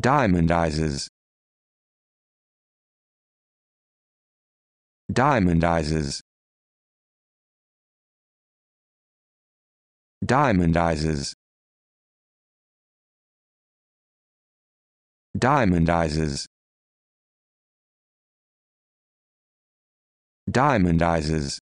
diamondizes diamondizes diamondizes diamondizes diamondizes